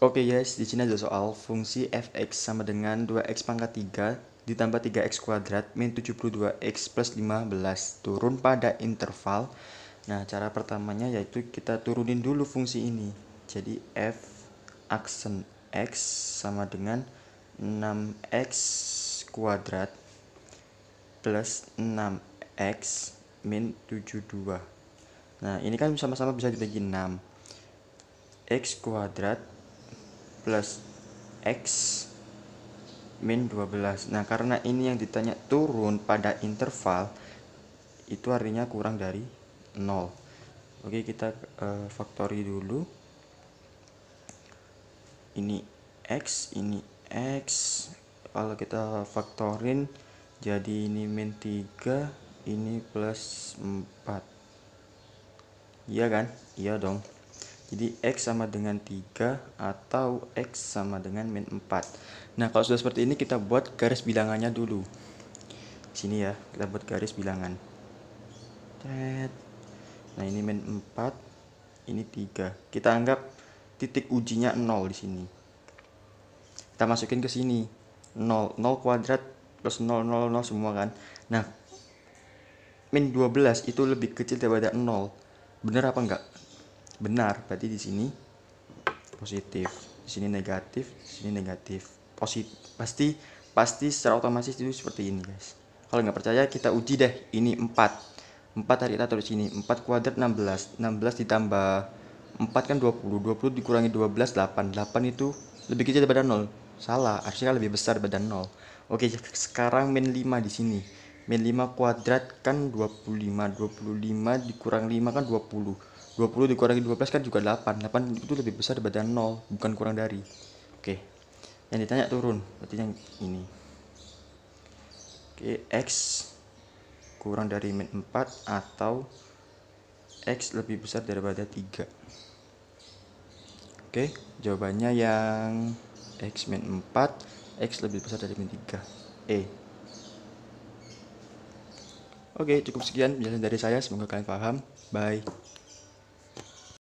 Oke okay guys, di sini ada soal fungsi fx sama dengan 2x pangkat 3 ditambah 3x kuadrat min 72x plus 15 turun pada interval. Nah, cara pertamanya yaitu kita turunin dulu fungsi ini. Jadi f aksen x sama dengan 6x kuadrat plus 6x min 72. Nah, ini kan sama-sama bisa dibagi 6. x kuadrat plus X min 12 nah karena ini yang ditanya turun pada interval itu artinya kurang dari 0 oke kita uh, faktori dulu ini X ini X kalau kita faktorin jadi ini min 3 ini plus 4 iya kan iya dong jadi X sama dengan 3 atau X sama dengan min 4. Nah, kalau sudah seperti ini kita buat garis bilangannya dulu. Sini ya, kita buat garis bilangan. Nah, ini min 4, ini 3. Kita anggap titik ujinya 0 di sini. Kita masukin ke sini. 0, 0 kuadrat plus 0, 0, 0 semua kan. Nah, min 12 itu lebih kecil daripada 0. Bener apa enggak? benar berarti di sini positif di sini negatif di sini negatif positif pasti pasti secara otomatis itu seperti ini guys kalau nggak percaya kita uji deh ini 4 4 hari kita tulis ini 4 kuadrat 16 16 ditambah 4 kan 20 20 dikurangi 12 8 8 itu lebih kecil daripada 0 salah harusnya lebih besar daripada 0 oke sekarang min 5 di sini min 5 kuadrat kan 25 25 dikurang 5 kan 20 20 dikurangi 12 kan juga 8 8 itu lebih besar daripada 0 bukan kurang dari oke yang ditanya turun berarti yang ini oke X kurang dari min 4 atau X lebih besar daripada 3 oke jawabannya yang X min 4 X lebih besar dari min 3 E Oke, cukup sekian penjelasan dari saya. Semoga kalian paham. Bye.